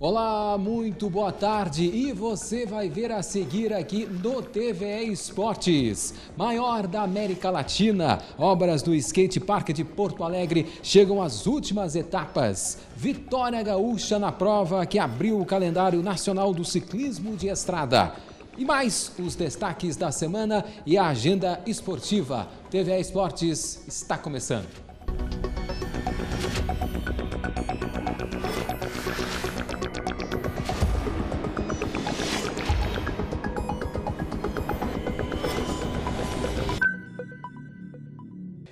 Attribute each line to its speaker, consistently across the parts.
Speaker 1: Olá, muito boa tarde e você vai ver a seguir aqui no TVE Esportes. Maior da América Latina, obras do skate park de Porto Alegre chegam às últimas etapas. Vitória gaúcha na prova que abriu o calendário nacional do ciclismo de estrada. E mais os destaques da semana e a agenda esportiva. TVE Esportes está começando.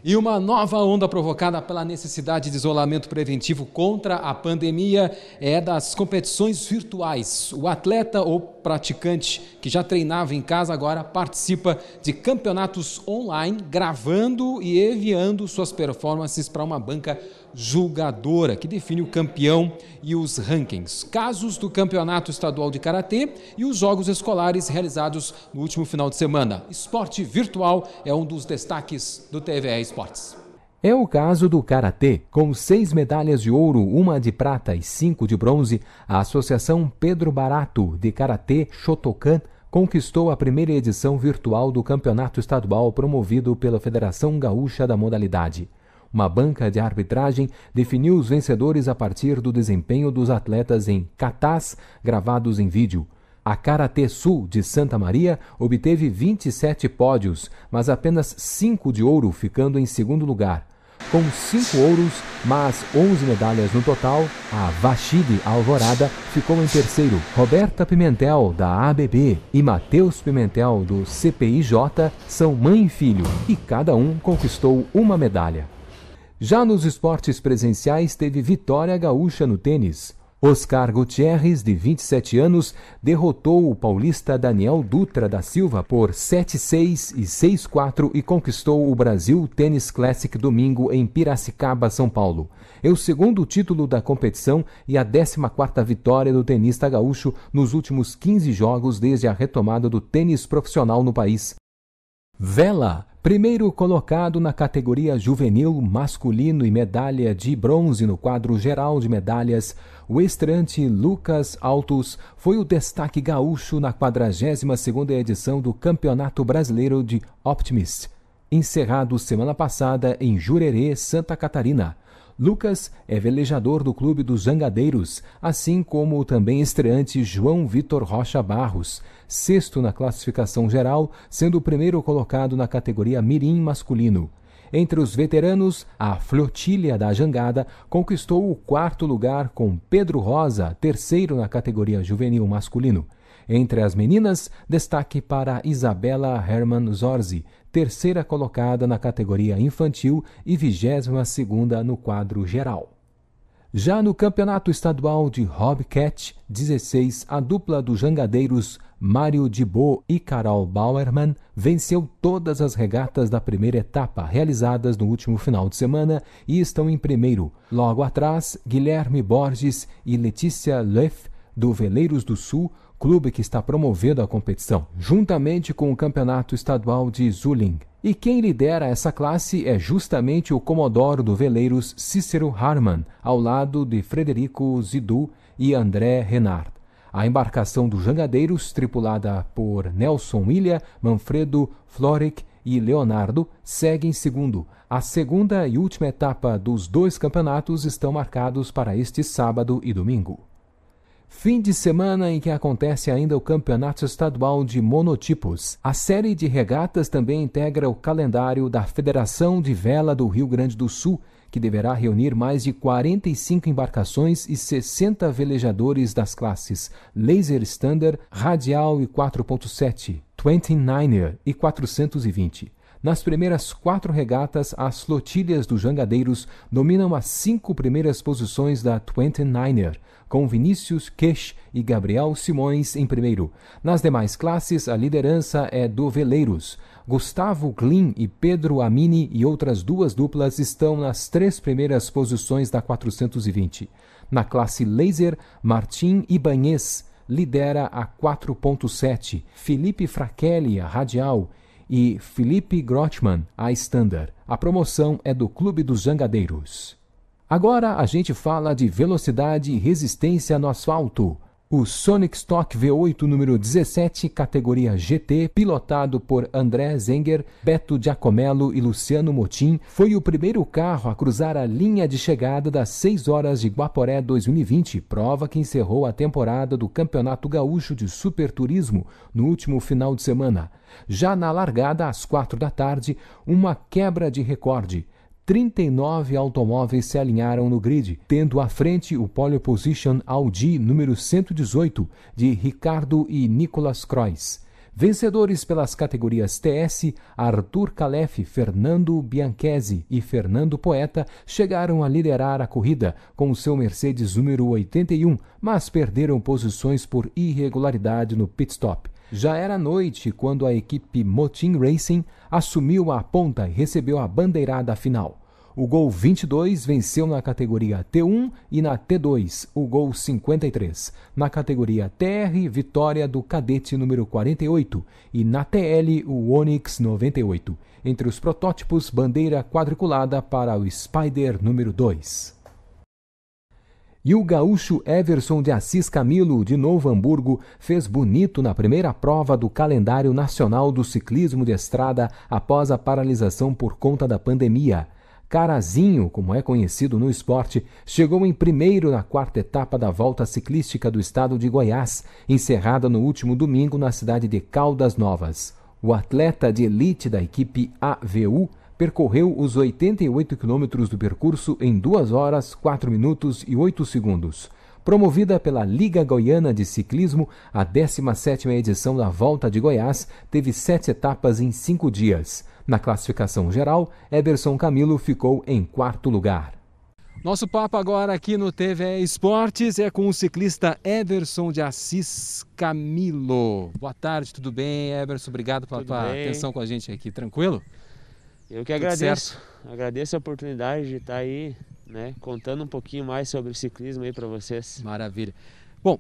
Speaker 1: e uma nova onda provocada pela necessidade de isolamento preventivo contra a pandemia é das competições virtuais. O atleta ou praticante que já treinava em casa agora participa de campeonatos online, gravando e enviando suas performances para uma banca julgadora, que define o campeão e os rankings. Casos do Campeonato Estadual de Karatê e os jogos escolares realizados no último final de semana. Esporte virtual é um dos destaques do TVE Esportes. É o caso do Karatê. Com seis medalhas de ouro, uma de prata e cinco de bronze, a Associação Pedro Barato de Karatê Shotokan conquistou a primeira edição virtual do Campeonato Estadual promovido pela Federação Gaúcha da modalidade. Uma banca de arbitragem definiu os vencedores a partir do desempenho dos atletas em catás gravados em vídeo. A Karatê Sul de Santa Maria obteve 27 pódios, mas apenas 5 de ouro, ficando em segundo lugar. Com 5 ouros, mas 11 medalhas no total, a Vachide Alvorada ficou em terceiro. Roberta Pimentel, da ABB, e Matheus Pimentel, do CPIJ, são mãe e filho, e cada um conquistou uma medalha. Já nos esportes presenciais, teve vitória gaúcha no tênis. Oscar Gutierrez, de 27 anos, derrotou o paulista Daniel Dutra da Silva por 7-6 e 6-4 e conquistou o Brasil Tênis Classic domingo em Piracicaba, São Paulo. É o segundo título da competição e a 14ª vitória do tenista gaúcho nos últimos 15 jogos desde a retomada do tênis profissional no país. Vela Primeiro colocado na categoria juvenil masculino e medalha de bronze no quadro geral de medalhas, o estreante Lucas Altos foi o destaque gaúcho na 42ª edição do Campeonato Brasileiro de Optimist, encerrado semana passada em Jurerê, Santa Catarina. Lucas é velejador do Clube dos Jangadeiros, assim como o também estreante João Vitor Rocha Barros, sexto na classificação geral, sendo o primeiro colocado na categoria Mirim masculino. Entre os veteranos, a Flotilha da Jangada conquistou o quarto lugar com Pedro Rosa, terceiro na categoria juvenil masculino. Entre as meninas, destaque para Isabela Herman Zorzi, terceira colocada na categoria infantil e vigésima segunda no quadro geral. Já no campeonato estadual de Hobcat 16, a dupla dos jangadeiros Mário Dibô e Carol Bauerman venceu todas as regatas da primeira etapa realizadas no último final de semana e estão em primeiro. Logo atrás, Guilherme Borges e Letícia Leff, do Veleiros do Sul, clube que está promovendo a competição, juntamente com o Campeonato Estadual de Zuling. E quem lidera essa classe é justamente o comodoro do veleiros Cícero Harman, ao lado de Frederico Zidu e André Renard. A embarcação dos Jangadeiros, tripulada por Nelson Ilha, Manfredo Floric e Leonardo, segue em segundo. A segunda e última etapa dos dois campeonatos estão marcados para este sábado e domingo. Fim de semana em que acontece ainda o Campeonato Estadual de Monotipos. A série de regatas também integra o calendário da Federação de Vela do Rio Grande do Sul, que deverá reunir mais de 45 embarcações e 60 velejadores das classes Laser Standard, Radial e 4.7, 29er e 420. Nas primeiras quatro regatas, as flotilhas dos jangadeiros dominam as cinco primeiras posições da 29er, com Vinícius Kesch e Gabriel Simões em primeiro. Nas demais classes, a liderança é do Veleiros. Gustavo Klin e Pedro Amini e outras duas duplas estão nas três primeiras posições da 420. Na classe Laser, Martim Ibanez lidera a 4.7, Felipe Fraquelli, a Radial, e Felipe Grotman, a Standard. A promoção é do Clube dos Jangadeiros. Agora a gente fala de velocidade e resistência no asfalto. O Sonic Stock V8 número 17, categoria GT, pilotado por André Zenger, Beto Giacomello e Luciano Motim, foi o primeiro carro a cruzar a linha de chegada das 6 horas de Guaporé 2020, prova que encerrou a temporada do Campeonato Gaúcho de Superturismo no último final de semana. Já na largada, às 4 da tarde, uma quebra de recorde. 39 automóveis se alinharam no grid, tendo à frente o pole position Audi número 118 de Ricardo e Nicolas Cruz, Vencedores pelas categorias TS, Arthur Calef, Fernando Bianchese e Fernando Poeta chegaram a liderar a corrida com seu Mercedes número 81, mas perderam posições por irregularidade no pit stop. Já era noite quando a equipe Motin Racing assumiu a ponta e recebeu a bandeirada final. O Gol 22 venceu na categoria T1 e na T2, o Gol 53. Na categoria TR, vitória do cadete número 48 e na TL, o Onix 98. Entre os protótipos, bandeira quadriculada para o Spider número 2. E o gaúcho Everson de Assis Camilo, de Novo Hamburgo, fez bonito na primeira prova do calendário nacional do ciclismo de estrada após a paralisação por conta da pandemia. Carazinho, como é conhecido no esporte, chegou em primeiro na quarta etapa da volta ciclística do estado de Goiás, encerrada no último domingo na cidade de Caldas Novas. O atleta de elite da equipe AVU percorreu os 88 quilômetros do percurso em 2 horas, 4 minutos e 8 segundos. Promovida pela Liga Goiana de Ciclismo, a 17ª edição da Volta de Goiás teve sete etapas em cinco dias. Na classificação geral, Eberson Camilo ficou em quarto lugar. Nosso papo agora aqui no TV Esportes é com o ciclista Everson de Assis Camilo. Boa tarde, tudo
Speaker 2: bem, Everson? Obrigado pela tua atenção com a gente aqui. Tranquilo? Eu que agradeço. Agradeço a oportunidade de estar tá aí, né, contando um pouquinho mais sobre o ciclismo aí para vocês. Maravilha. Bom,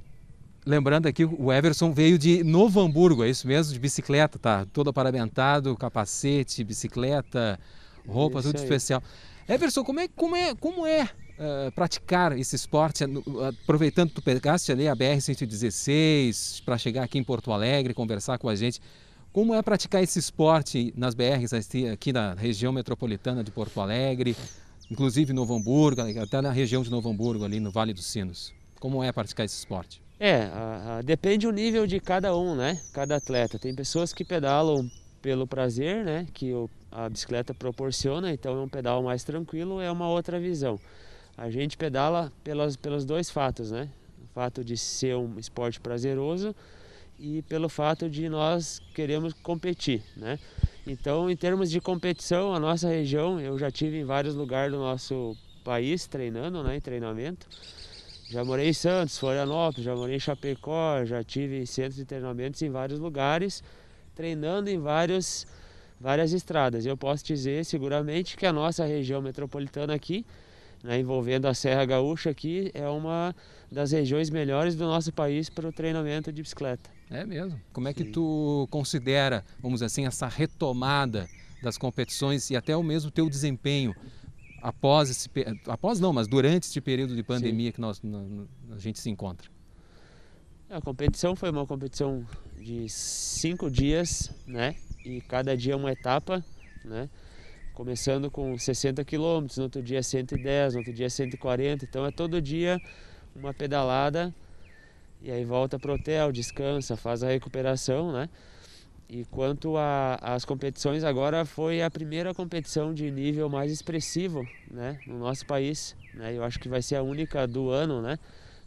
Speaker 2: lembrando aqui, o Everson veio de Novo Hamburgo, é isso mesmo? De bicicleta, tá?
Speaker 1: Todo paramentado, capacete, bicicleta, roupa, isso tudo aí. especial. Everson, como é, como é, como é uh, praticar esse esporte, eh, aproveitando que tu pegaste ali a BR-116 para chegar aqui em Porto Alegre, conversar com a gente, como é praticar esse esporte nas BRs assim, aqui na região metropolitana de Porto Alegre, inclusive Novo Hamburgo, até na região de Novo Hamburgo, ali no Vale dos Sinos? Como é praticar esse esporte?
Speaker 2: É, a, a, depende o nível de cada um, né? Cada atleta. Tem pessoas que pedalam pelo prazer, né? Que o, a bicicleta proporciona, então é um pedal mais tranquilo, é uma outra visão. A gente pedala pelas, pelos dois fatos, né? O fato de ser um esporte prazeroso e pelo fato de nós queremos competir, né? Então, em termos de competição, a nossa região, eu já tive em vários lugares do nosso país treinando, né, em treinamento. Já morei em Santos, Florianópolis, já morei em Chapecó, já tive centros de treinamentos em vários lugares, treinando em vários, várias estradas. Eu posso dizer seguramente que a nossa região metropolitana aqui, né, envolvendo a Serra Gaúcha aqui, é uma das regiões melhores do nosso país para o treinamento de bicicleta. É mesmo. Como é Sim. que tu considera, vamos
Speaker 1: dizer assim, essa retomada das competições e até o mesmo teu desempenho após esse após não, mas durante este período de pandemia Sim. que nós a gente se encontra?
Speaker 2: A competição foi uma competição de cinco dias, né? E cada dia uma etapa, né? Começando com 60 quilômetros, no outro dia 110, no outro dia 140. Então é todo dia uma pedalada e aí volta pro hotel, descansa, faz a recuperação, né? E quanto às competições, agora foi a primeira competição de nível mais expressivo né, no nosso país. Né, eu acho que vai ser a única do ano, né,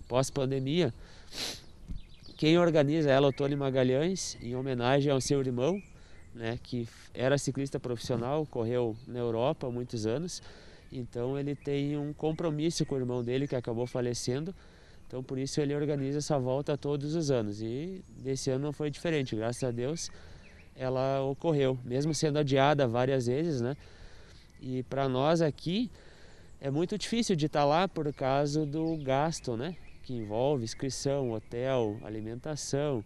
Speaker 2: pós-pandemia. Quem organiza ela é o Tony Magalhães, em homenagem ao seu irmão, né, que era ciclista profissional, correu na Europa há muitos anos. Então ele tem um compromisso com o irmão dele, que acabou falecendo, então por isso ele organiza essa volta todos os anos e desse ano não foi diferente, graças a Deus ela ocorreu, mesmo sendo adiada várias vezes, né? E para nós aqui é muito difícil de estar tá lá por causa do gasto, né? Que envolve inscrição, hotel, alimentação,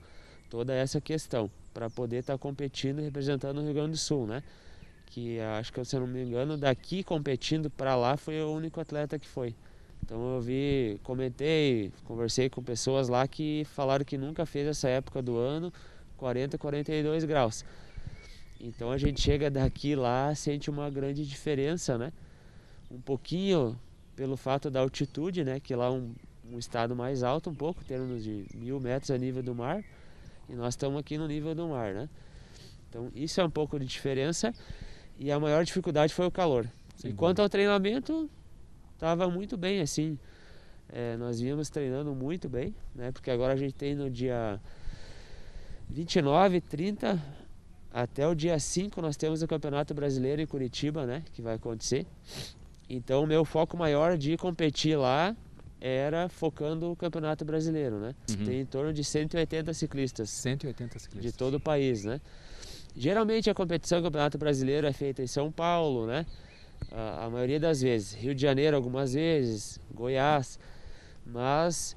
Speaker 2: toda essa questão para poder estar tá competindo e representando o Rio Grande do Sul, né? Que acho que se eu não me engano daqui competindo para lá foi o único atleta que foi. Então eu vi, comentei, conversei com pessoas lá que falaram que nunca fez essa época do ano, 40, 42 graus. Então a gente chega daqui lá, sente uma grande diferença, né? Um pouquinho pelo fato da altitude, né? Que lá é um, um estado mais alto um pouco, temos termos de mil metros a nível do mar. E nós estamos aqui no nível do mar, né? Então isso é um pouco de diferença. E a maior dificuldade foi o calor. Sim, e quanto ao treinamento, estava muito bem assim. É, nós vínhamos treinando muito bem, né? Porque agora a gente tem no dia 29, 30 até o dia 5 nós temos o Campeonato Brasileiro em Curitiba, né, que vai acontecer. Então o meu foco maior de competir lá era focando o Campeonato Brasileiro, né? Uhum. Tem em torno de 180 ciclistas. 180 ciclistas. De todo o país, né? Geralmente a competição do Campeonato Brasileiro é feita em São Paulo, né? a, a maioria das vezes. Rio de Janeiro algumas vezes, Goiás, mas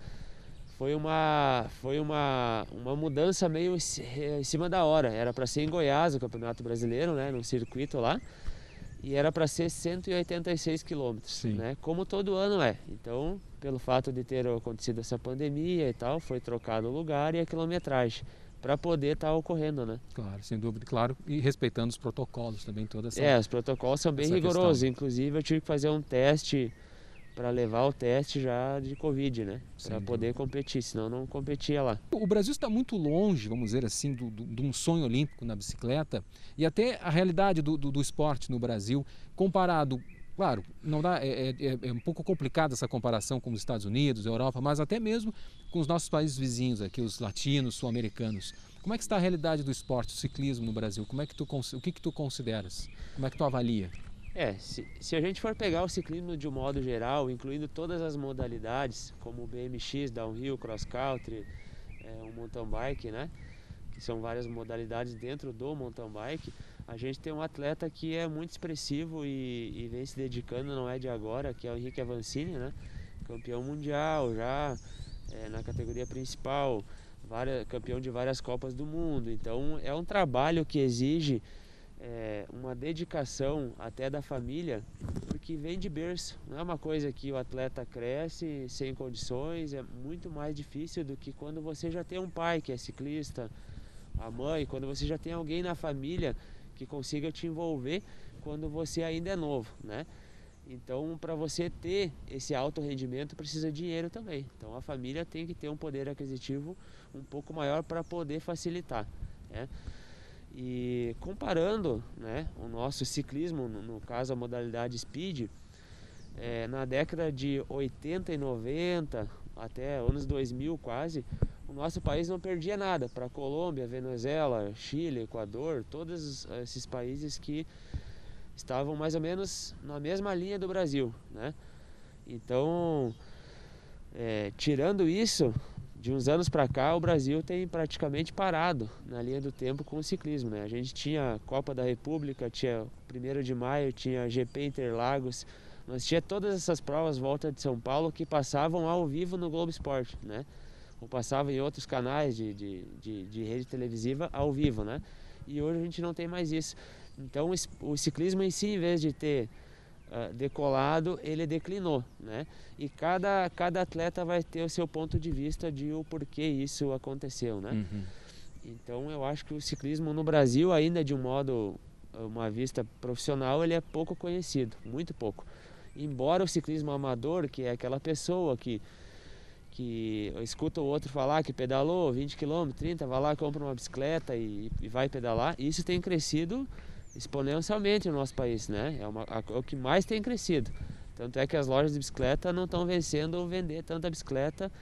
Speaker 2: foi uma foi uma, uma mudança meio em cima da hora. Era para ser em Goiás o Campeonato Brasileiro, né, no circuito lá. E era para ser 186 quilômetros, né? Como todo ano é. Então, pelo fato de ter acontecido essa pandemia e tal, foi trocado o lugar e a quilometragem para poder estar tá ocorrendo, né? Claro, sem dúvida, claro, e respeitando os protocolos também, toda essa. É, os protocolos são bem rigorosos. Questão. Inclusive, eu tive que fazer um teste para levar o teste já de Covid, né? Para poder competir, senão não competia lá.
Speaker 1: O Brasil está muito longe, vamos dizer assim, do, do, de um sonho olímpico na bicicleta e até a realidade do, do, do esporte no Brasil, comparado Claro, não dá, é, é, é, é um pouco complicada essa comparação com os Estados Unidos, Europa, mas até mesmo com os nossos países vizinhos aqui, os latinos, sul-americanos. Como é que está a realidade do esporte, do ciclismo no Brasil? Como é que tu, o que, que tu consideras? Como é que tu avalia?
Speaker 2: É, se, se a gente for pegar o ciclismo de um modo geral, incluindo todas as modalidades, como o BMX, downhill, cross country, é, o mountain bike, né? Que são várias modalidades dentro do mountain bike a gente tem um atleta que é muito expressivo e, e vem se dedicando, não é de agora, que é o Henrique Avancini, né? Campeão mundial já é, na categoria principal, várias, campeão de várias Copas do Mundo. Então é um trabalho que exige é, uma dedicação até da família, porque vem de berço. Não é uma coisa que o atleta cresce sem condições, é muito mais difícil do que quando você já tem um pai que é ciclista, a mãe, quando você já tem alguém na família que consiga te envolver quando você ainda é novo, né? Então, para você ter esse alto rendimento, precisa de dinheiro também. Então, a família tem que ter um poder aquisitivo um pouco maior para poder facilitar, né? E comparando né, o nosso ciclismo, no caso a modalidade speed, é, na década de 80 e 90, até anos 2000 quase, nosso país não perdia nada para Colômbia, Venezuela, Chile, Equador, todos esses países que estavam mais ou menos na mesma linha do Brasil, né? Então, é, tirando isso, de uns anos para cá o Brasil tem praticamente parado na linha do tempo com o ciclismo, né? A gente tinha Copa da República, tinha 1 de maio, tinha GP Interlagos, nós tinha todas essas provas volta de São Paulo que passavam ao vivo no Globo Esporte, né? passava em outros canais de, de, de, de rede televisiva ao vivo, né? E hoje a gente não tem mais isso. Então o ciclismo em si, em vez de ter uh, decolado, ele declinou, né? E cada, cada atleta vai ter o seu ponto de vista de o porquê isso aconteceu, né? Uhum. Então eu acho que o ciclismo no Brasil ainda de um modo uma vista profissional ele é pouco conhecido, muito pouco. Embora o ciclismo amador, que é aquela pessoa que que escuta o outro falar que pedalou 20 km, 30, vai lá, compra uma bicicleta e, e vai pedalar. Isso tem crescido exponencialmente no nosso país, né? É, uma, a, é o que mais tem crescido. Tanto é que as lojas de bicicleta não estão vencendo vender tanta bicicleta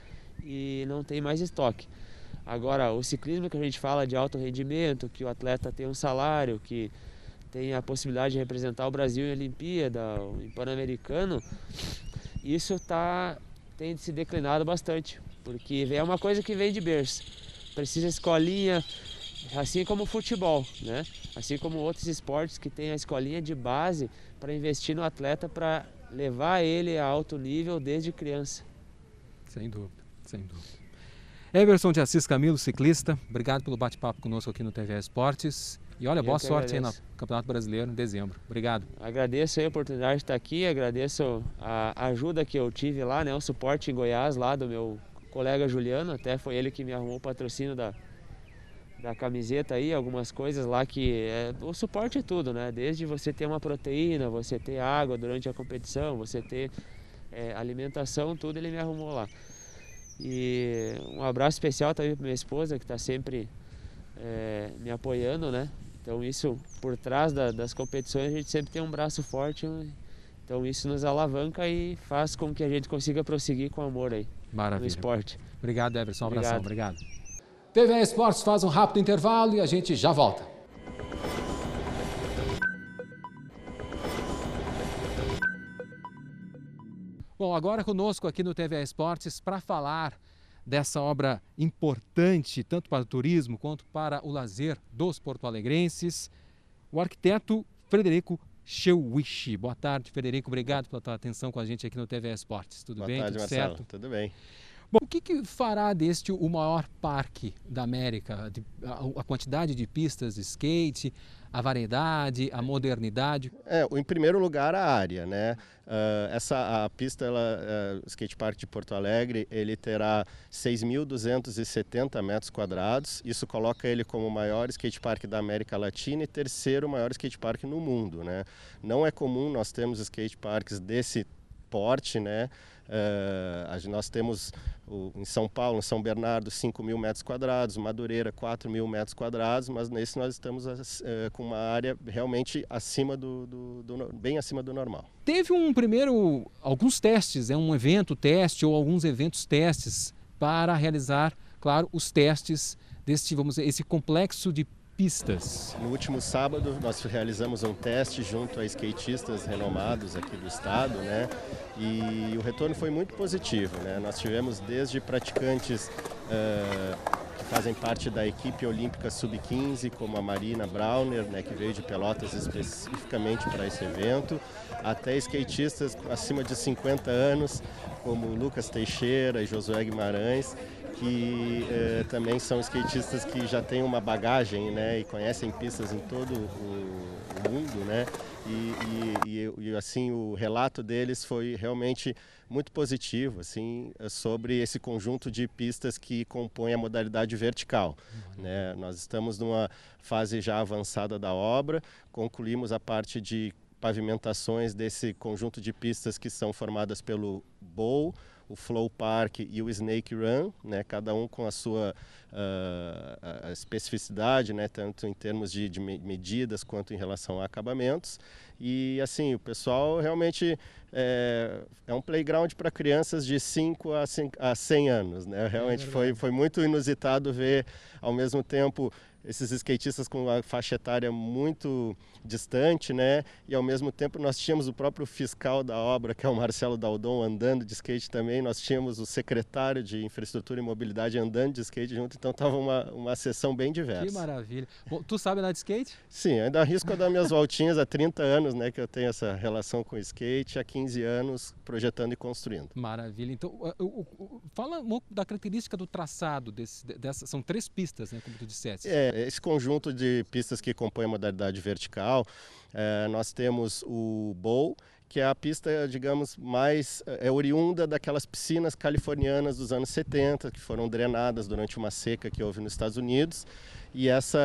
Speaker 2: e não tem mais estoque. Agora, o ciclismo que a gente fala de alto rendimento, que o atleta tem um salário, que tem a possibilidade de representar o Brasil em Olimpíada, em Pan-Americano, isso está tem se declinado bastante, porque é uma coisa que vem de berço. Precisa escolinha, assim como o futebol, né? Assim como outros esportes que tem a escolinha de base para investir no atleta para levar ele a alto nível desde criança. Sem dúvida, sem dúvida.
Speaker 1: Everson de Assis Camilo, ciclista, obrigado pelo bate-papo conosco aqui no TV Esportes. E olha, boa sorte agradeço. aí
Speaker 2: no Campeonato Brasileiro em dezembro. Obrigado. Agradeço a oportunidade de estar aqui, agradeço a ajuda que eu tive lá, né, o suporte em Goiás lá do meu colega Juliano, até foi ele que me arrumou o patrocínio da, da camiseta aí, algumas coisas lá que é, o suporte é tudo, né? Desde você ter uma proteína, você ter água durante a competição, você ter é, alimentação, tudo ele me arrumou lá. E um abraço especial também para minha esposa que está sempre é, me apoiando, né? Então isso, por trás da, das competições, a gente sempre tem um braço forte. Né? Então isso nos alavanca e faz com que a gente consiga prosseguir com amor aí Maravilha. no esporte. Obrigado, Everson. Um abração. Obrigado.
Speaker 1: TV Esportes faz um rápido intervalo e a gente já volta. Bom, agora conosco aqui no TV Esportes para falar dessa obra importante, tanto para o turismo quanto para o lazer dos porto-alegrenses, o arquiteto Frederico Chewishi. Boa tarde, Frederico. Obrigado pela tua atenção com a gente aqui no TV Esportes. Tudo Boa bem? Tarde, tudo Marcelo. certo? Tudo bem. Bom, o que, que, fará deste o maior parque da América? A, quantidade de pistas de skate, a variedade, a modernidade?
Speaker 3: É, em primeiro lugar a área, né? Uh, essa a pista, ela, uh, skate park de Porto Alegre, ele terá 6.270 metros quadrados. Isso coloca ele como o maior skate park da América Latina e terceiro maior skate park no mundo, né? Não é comum nós termos skate parks desse porte, né? Uh, nós temos o, em São Paulo, em São Bernardo, 5 mil metros quadrados, Madureira, 4 mil metros quadrados, mas nesse nós estamos uh, com uma área realmente acima do, do, do, bem acima do normal.
Speaker 1: Teve um primeiro, alguns testes, é um evento teste ou alguns eventos testes para realizar, claro, os testes deste, vamos dizer, esse complexo de pistas.
Speaker 3: No último sábado, nós realizamos um teste junto a skatistas renomados aqui do estado, né? E o retorno foi muito positivo, né? Nós tivemos desde praticantes uh, que fazem parte da equipe olímpica sub-15, como a Marina Browner, né, que veio de Pelotas especificamente para esse evento, até skatistas acima de 50 anos, como Lucas Teixeira e Josué Guimarães, que eh, também são skatistas que já têm uma bagagem né, e conhecem pistas em todo o, o mundo. Né, e, e, e, e, assim o relato deles foi realmente muito positivo assim, sobre esse conjunto de pistas que compõe a modalidade vertical. Né. Nós estamos numa fase já avançada da obra, concluímos a parte de pavimentações desse conjunto de pistas que são formadas pelo bowl, o Flow Park e o Snake Run, né, cada um com a sua uh, a especificidade, né, tanto em termos de, de, medidas quanto em relação a acabamentos. E assim, o pessoal realmente é, é um playground para crianças de 5 a, 100 anos. Né? Realmente é foi, foi muito inusitado ver ao mesmo tempo esses skatistas com a faixa etária muito distante, né? E ao mesmo tempo nós tínhamos o próprio fiscal da obra, que é o Marcelo Daldon, andando de skate também. Nós tínhamos o secretário de infraestrutura e mobilidade andando de skate junto, então estava uma, uma sessão bem diversa. Que
Speaker 1: maravilha. Bom, tu sabe andar de skate?
Speaker 3: Sim, ainda arrisco a dar minhas voltinhas há 30 anos, né, que eu tenho essa relação com o skate, há 15 anos projetando e construindo.
Speaker 1: Maravilha. Então, fala um pouco da característica do traçado desse, dessa, são três pistas, né, como tu disseste.
Speaker 3: É, esse conjunto de pistas que compõe a modalidade vertical, é, nós temos o bowl, que é a pista, digamos, mais eh, é oriunda daquelas piscinas californianas dos anos 70, que foram drenadas durante uma seca que houve nos Estados Unidos. E, essa,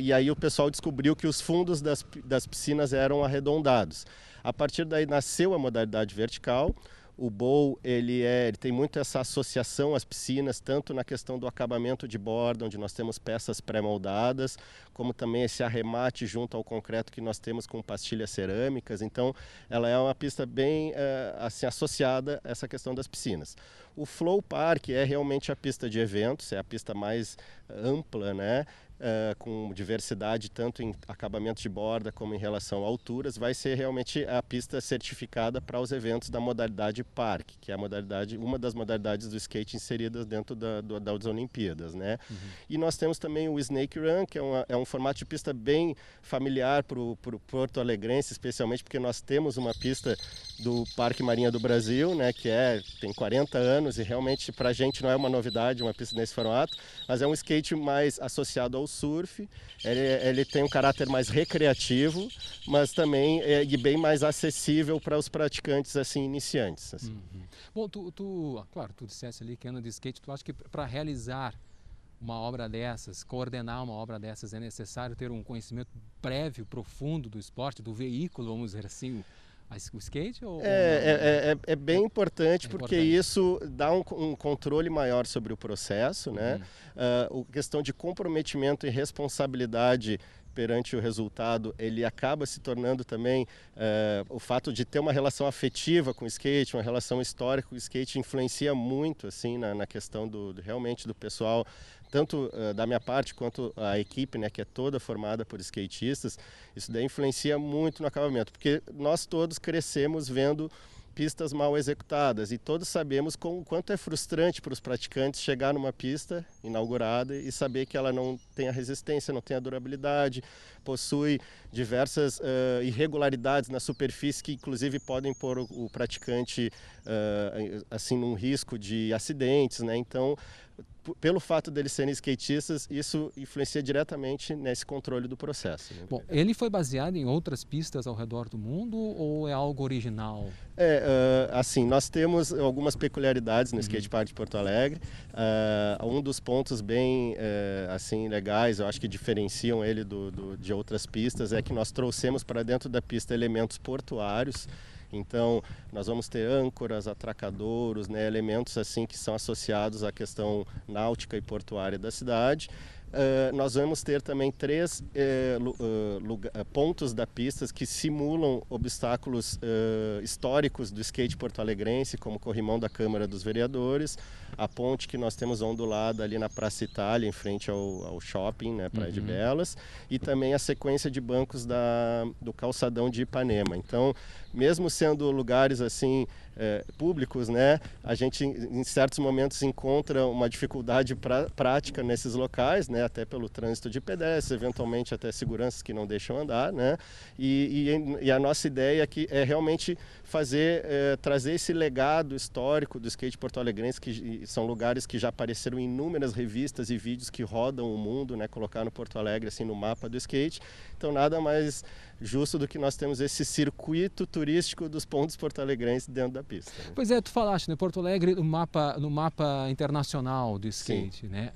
Speaker 3: e aí o pessoal descobriu que os fundos das, das piscinas eram arredondados. A partir daí nasceu a modalidade vertical, o bowl ele, é, ele tem muito essa associação às piscinas, tanto na questão do acabamento de borda, onde nós temos peças pré-moldadas, como também esse arremate junto ao concreto que nós temos com pastilhas cerâmicas. Então, ela é uma pista bem é, assim associada a essa questão das piscinas. O Flow Park é realmente a pista de eventos, é a pista mais eh, ampla, né? Uh, com diversidade tanto em acabamento de borda como em relação a alturas, vai ser realmente a pista certificada para os eventos da modalidade parque, que é a modalidade, uma das modalidades do skate inseridas dentro da, do, das Olimpíadas, né? Uhum. E nós temos também o Snake Run, que é, uma, é um formato de pista bem familiar para o Porto Alegrense, especialmente porque nós temos uma pista do Parque Marinha do Brasil, né? Que é tem 40 anos e realmente para a gente não é uma novidade uma pista nesse formato, mas é um skate mais associado ao o surf. Ele, ele tem um caráter mais recreativo, mas também é, bem mais acessível para os praticantes assim iniciantes. Assim. Uhum.
Speaker 1: Bom, tu, tu, ah, claro, tu disseste ali que anda de skate, tu acha que para realizar uma obra dessas, coordenar uma obra dessas, é necessário ter um conhecimento prévio, profundo do esporte, do veículo, vamos dizer assim, o skate? Ou... É, é, é,
Speaker 3: é, é bem é importante, é porque isso dá um, um, controle maior sobre o processo, né? Uh, uhum. a ah, questão de comprometimento e responsabilidade perante o resultado, ele acaba se tornando também uh, o fato de ter uma relação afetiva com o skate, uma relação histórica com o skate influencia muito assim na, na questão do, do, realmente do pessoal tanto uh, da minha parte quanto a equipe, né, que é toda formada por skatistas, isso daí influencia muito no acabamento, porque nós todos crescemos vendo pistas mal executadas e todos sabemos com quanto é frustrante para os praticantes chegar numa pista inaugurada e saber que ela não tem a resistência, não tem a durabilidade, possui diversas uh, irregularidades na superfície que inclusive podem pôr o, o praticante uh, assim num risco de acidentes, né? Então pelo fato deles serem skatistas, isso influencia diretamente nesse controle do processo. Né? Bom,
Speaker 1: ele foi baseado em outras pistas ao redor do mundo ou é algo original?
Speaker 3: É, uh, assim, nós temos algumas peculiaridades no uhum. de Porto Alegre. Uh, um dos pontos bem uh, assim legais, eu acho que diferenciam ele do, do, de outras pistas, é que nós trouxemos para dentro da pista elementos portuários. Então, nós vamos ter âncoras, atracadouros, né, elementos assim que são associados à questão náutica e portuária da cidade. Uh, nós vamos ter também três uh, pontos da pista que simulam obstáculos uh, históricos do skate porto-alegrense, como o corrimão da Câmara dos Vereadores, a ponte que nós temos ondulada ali na Praça Itália, em frente ao, ao shopping, né, Praia uhum. de Belas, e também a sequência de bancos da, do calçadão de Ipanema. Então, mesmo sendo lugares assim é, públicos, né, a gente em certos momentos encontra uma dificuldade pra, prática nesses locais, né, até pelo trânsito de pedestres, eventualmente até seguranças que não deixam andar, né, e, e, e a nossa ideia aqui é realmente fazer, é, trazer esse legado histórico do skate porto-alegrense, que são lugares que já apareceram em inúmeras revistas e vídeos que rodam o mundo, né, colocar no Porto Alegre assim no mapa do skate, então nada mais justo do que nós temos esse circuito turístico dos pontos porto-alegrenses dentro da pista.
Speaker 1: Né? Pois é, tu falaste, né? Porto Alegre no mapa, no mapa internacional do skate, Sim. né?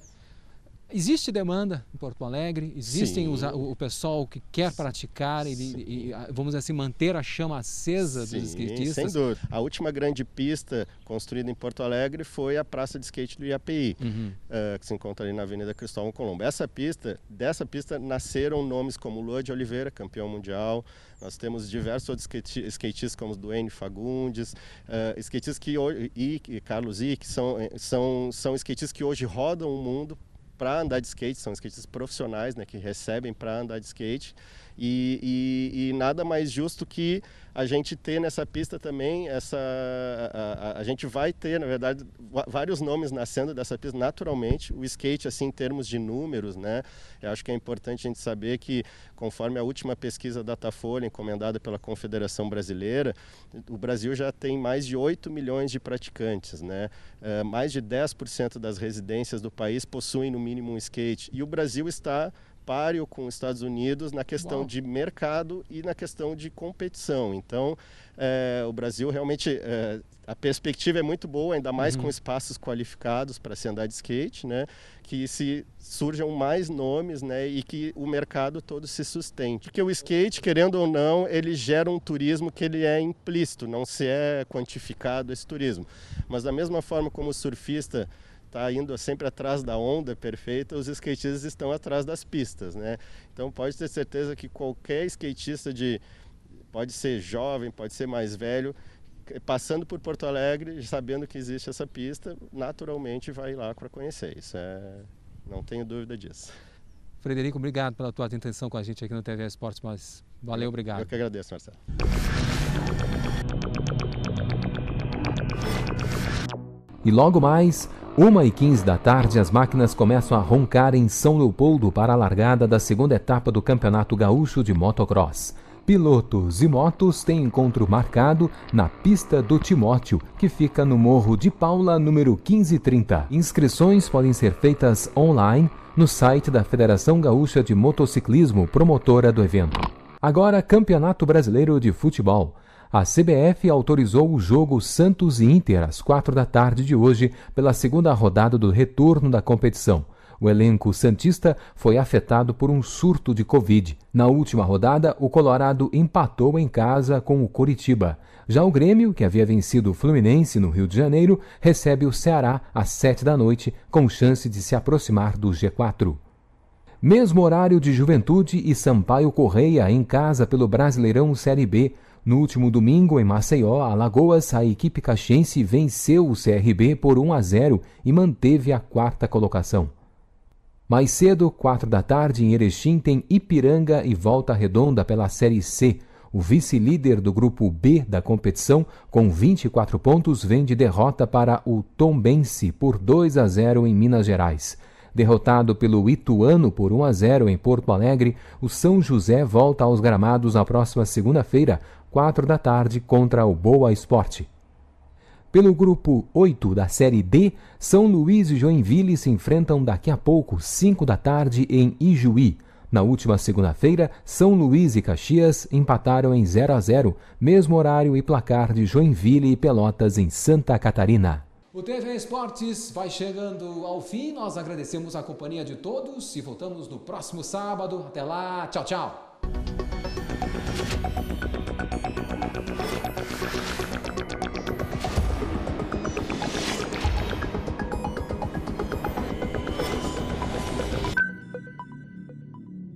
Speaker 1: Existe demanda em Porto Alegre, existem os, o, o, pessoal que quer praticar e, e, vamos dizer assim, manter a chama acesa Sim, dos skatistas. Sem dúvida.
Speaker 3: A última grande pista construída em Porto Alegre foi a praça de skate do IAPI, uhum. uh, que se encontra ali na Avenida Cristóvão Colombo. Essa pista, dessa pista nasceram nomes como Lua de Oliveira, campeão mundial. Nós temos diversos outros skate, skatistas como Duane Fagundes, uh, skatistas que, e, e Carlos I, que são, eh, são, são skatistas que hoje rodam o mundo para andar de skate, são skatistas profissionais né, que recebem para andar de skate. E, e, e, nada mais justo que a gente ter nessa pista também essa. A, a, a, gente vai ter, na verdade, vários nomes nascendo dessa pista naturalmente. O skate, assim, em termos de números, né? Eu acho que é importante a gente saber que, conforme a última pesquisa da Datafolha, encomendada pela Confederação Brasileira, o Brasil já tem mais de 8 milhões de praticantes, né? É, mais de 10% das residências do país possuem, no mínimo, um skate. E o Brasil está páreo com os Estados Unidos na questão Uau. de mercado e na questão de competição. Então, é, o Brasil realmente é, a perspectiva é muito boa, ainda mais uhum. com espaços qualificados para se andar de skate, né? Que se surjam mais nomes, né? E que o mercado todo se sustente. Porque o skate, querendo ou não, ele gera um turismo que ele é implícito, não se é quantificado esse turismo. Mas da mesma forma como o surfista está indo sempre atrás da onda perfeita, os skatistas estão atrás das pistas, né? Então pode ter certeza que qualquer skatista de pode ser jovem, pode ser mais velho, passando por Porto Alegre, sabendo que existe essa pista, naturalmente vai lá para conhecer. Isso é, não tenho dúvida disso.
Speaker 1: Frederico, obrigado pela tua atenção com a gente aqui no TV Esportes, mas valeu, obrigado. Eu que agradeço, Marcelo. E logo mais 1 e 15 da tarde, as máquinas começam a roncar em São Leopoldo para a largada da segunda etapa do Campeonato Gaúcho de Motocross. Pilotos e motos têm encontro marcado na pista do Timóteo, que fica no Morro de Paula, número 1530. Inscrições podem ser feitas online no site da Federação Gaúcha de Motociclismo, promotora do evento. Agora, Campeonato Brasileiro de Futebol. A CBF autorizou o jogo Santos e Inter às quatro da tarde de hoje pela segunda rodada do retorno da competição. O elenco Santista foi afetado por um surto de Covid. Na última rodada, o Colorado empatou em casa com o Coritiba. Já o Grêmio, que havia vencido o Fluminense no Rio de Janeiro, recebe o Ceará às sete da noite, com chance de se aproximar do G4. Mesmo horário de Juventude e Sampaio Correia em casa pelo Brasileirão Série B, no último domingo, em Maceió, Alagoas, a equipe caxiense venceu o CRB por 1 a 0 e manteve a quarta colocação. Mais cedo, quatro da tarde, em Erechim, tem Ipiranga e Volta Redonda pela Série C. O vice-líder do grupo B da competição, com 24 pontos, vem de derrota para o Tombense por 2 a 0 em Minas Gerais. Derrotado pelo Ituano por 1 a 0 em Porto Alegre, o São José volta aos gramados na próxima segunda-feira quatro da tarde contra o Boa Esporte. Pelo grupo 8 da Série D, São Luís e Joinville se enfrentam daqui a pouco, 5 da tarde, em Ijuí. Na última segunda-feira, São Luís e Caxias empataram em 0 a 0, mesmo horário e placar de Joinville e Pelotas em Santa Catarina. O TV Esportes vai chegando ao fim. Nós agradecemos a companhia de todos e voltamos no próximo sábado. Até lá, tchau, tchau.